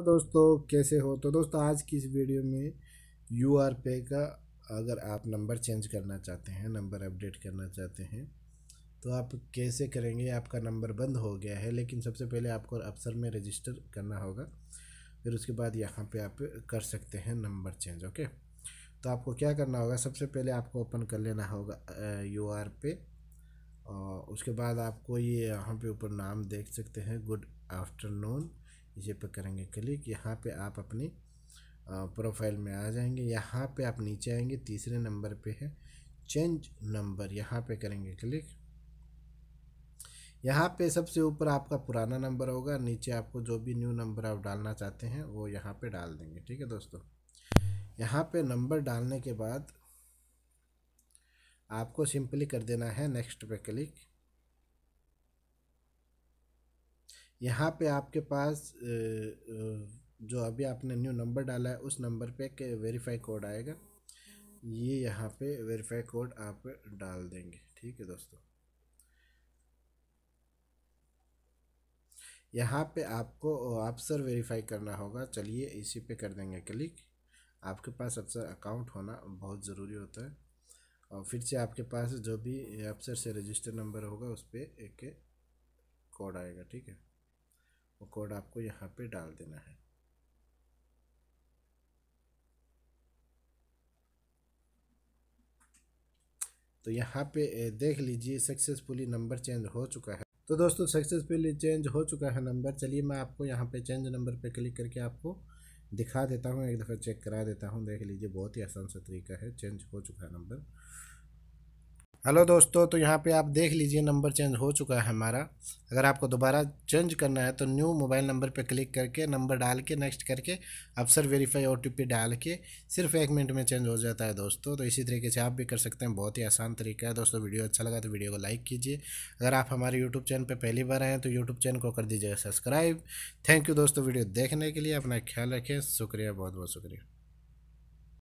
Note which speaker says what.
Speaker 1: तो दोस्तों कैसे हो तो दोस्तों आज की इस वीडियो में यू आर पे का अगर आप नंबर चेंज करना चाहते हैं नंबर अपडेट करना चाहते हैं तो आप कैसे करेंगे आपका नंबर बंद हो गया है लेकिन सबसे पहले आपको अफसर में रजिस्टर करना होगा फिर उसके बाद यहाँ पे आप कर सकते हैं नंबर चेंज ओके तो आपको क्या करना होगा सबसे पहले आपको ओपन कर लेना होगा यू आर पे और उसके बाद आपको ये यहाँ पे ऊपर नाम देख सकते हैं गुड आफ्टरनून इसी पर करेंगे क्लिक यहाँ पे आप अपनी प्रोफाइल में आ जाएंगे यहाँ पे आप नीचे आएंगे तीसरे नंबर पे है चेंज नंबर यहाँ पे करेंगे क्लिक यहाँ पे सबसे ऊपर आपका पुराना नंबर होगा नीचे आपको जो भी न्यू नंबर आप डालना चाहते हैं वो यहाँ पे डाल देंगे ठीक है दोस्तों यहाँ पे नंबर डालने के बाद आपको सिंपली कर देना है नेक्स्ट पे क्लिक यहाँ पे आपके पास जो अभी आपने न्यू नंबर डाला है उस नंबर पे एक वेरीफाई कोड आएगा ये यहाँ पे वेरीफाई कोड आप डाल देंगे ठीक है दोस्तों यहाँ पे आपको अफसर वेरीफाई करना होगा चलिए इसी पे कर देंगे क्लिक आपके पास अफसर अकाउंट होना बहुत ज़रूरी होता है और फिर से आपके पास जो भी अफसर से रजिस्टर नंबर होगा उस पर एक कोड आएगा ठीक है वो कोड आपको यहाँ पे डाल देना है तो यहाँ पे देख लीजिए सक्सेसफुली नंबर चेंज हो चुका है तो दोस्तों सक्सेसफुली चेंज हो चुका है नंबर चलिए मैं आपको यहाँ पे चेंज नंबर पे क्लिक करके आपको दिखा देता हूँ एक दफ़ा चेक करा देता हूँ देख लीजिए बहुत ही आसान सा तरीका है चेंज हो चुका है नंबर हेलो दोस्तों तो यहाँ पे आप देख लीजिए नंबर चेंज हो चुका है हमारा अगर आपको दोबारा चेंज करना है तो न्यू मोबाइल नंबर पे क्लिक करके नंबर डाल के नेक्स्ट करके अफसर वेरीफाई ओ डाल के सिर्फ एक मिनट में चेंज हो जाता है दोस्तों तो इसी तरीके से आप भी कर सकते हैं बहुत ही आसान तरीका है दोस्तों वीडियो अच्छा लगा तो वीडियो को लाइक कीजिए अगर आप हमारे यूट्यूब चैनल पर पहली बार आएँ तो यूट्यूब चैनल को कर दीजिएगा सब्सक्राइब थैंक यू दोस्तों वीडियो देखने के लिए अपना ख्याल रखें शुक्रिया बहुत बहुत शुक्रिया